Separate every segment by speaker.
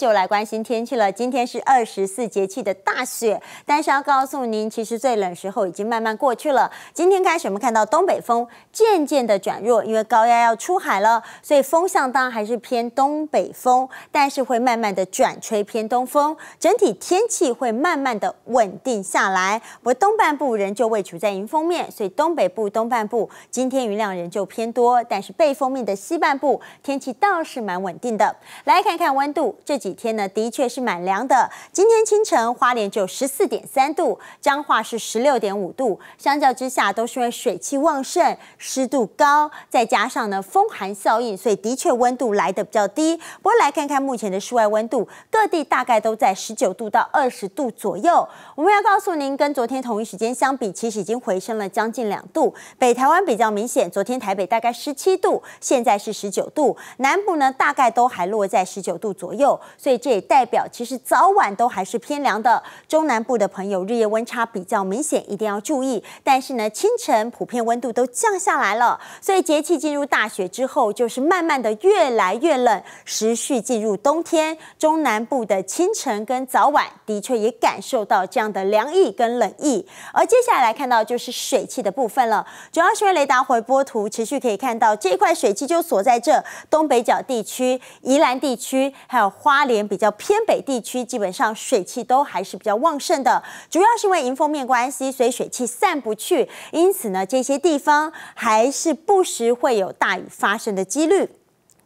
Speaker 1: 就来关心天气了。今天是二十四节气的大雪，但是要告诉您，其实最冷时候已经慢慢过去了。今天开始，我们看到东北风渐渐的转弱，因为高压要出海了，所以风向当然还是偏东北风，但是会慢慢的转吹偏东风。整体天气会慢慢的稳定下来。不过东半部仍旧未处在迎风面，所以东北部、东半部今天云量仍旧偏多，但是背风面的西半部天气倒是蛮稳定的。来看看温度，这。几天呢，的确是蛮凉的。今天清晨，花莲只有十四点三度，彰化是十六点五度。相较之下，都是因为水气旺盛、湿度高，再加上呢风寒效应，所以的确温度来的比较低。不过来看看目前的室外温度，各地大概都在十九度到二十度左右。我们要告诉您，跟昨天同一时间相比，其实已经回升了将近两度。北台湾比较明显，昨天台北大概十七度，现在是十九度。南部呢，大概都还落在十九度左右。所以这也代表，其实早晚都还是偏凉的。中南部的朋友日夜温差比较明显，一定要注意。但是呢，清晨普遍温度都降下来了，所以节气进入大雪之后，就是慢慢的越来越冷，持续进入冬天。中南部的清晨跟早晚，的确也感受到这样的凉意跟冷意。而接下来看到就是水汽的部分了，要是因为雷达回波图持续可以看到，这块水汽就锁在这东北角地区、宜兰地区，还有花。连比较偏北地区，基本上水汽都还是比较旺盛的，主要是因为迎风面关系，所以水汽散不去，因此呢，这些地方还是不时会有大雨发生的几率。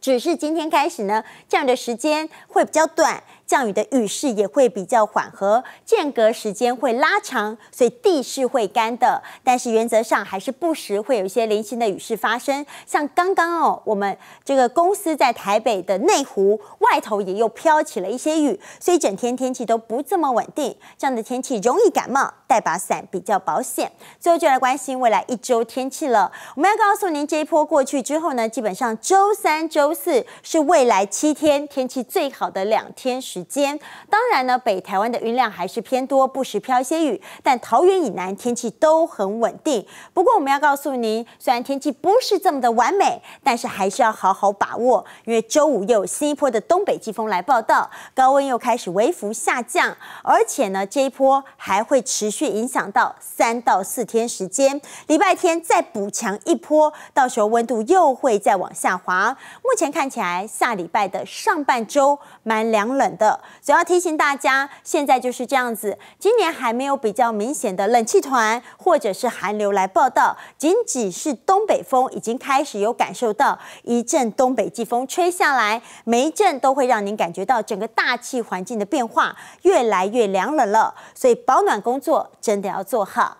Speaker 1: 只是今天开始呢，这样的时间会比较短。降雨的雨势也会比较缓和，间隔时间会拉长，所以地势会干的。但是原则上还是不时会有一些零星的雨势发生。像刚刚哦，我们这个公司在台北的内湖外头也又飘起了一些雨，所以整天天气都不这么稳定。这样的天气容易感冒，带把伞比较保险。最后就来关心未来一周天气了。我们要告诉您，这一波过去之后呢，基本上周三、周四是未来七天天气最好的两天时。时间当然呢，北台湾的云量还是偏多，不时飘一些雨。但桃园以南天气都很稳定。不过我们要告诉您，虽然天气不是这么的完美，但是还是要好好把握，因为周五又有新一波的东北季风来报道，高温又开始微幅下降。而且呢，这一波还会持续影响到三到四天时间。礼拜天再补强一波，到时候温度又会再往下滑。目前看起来，下礼拜的上半周蛮凉冷的。主要提醒大家，现在就是这样子。今年还没有比较明显的冷气团或者是寒流来报道，仅仅是东北风已经开始有感受到一阵东北季风吹下来，每一阵都会让您感觉到整个大气环境的变化越来越凉冷了，所以保暖工作真的要做好。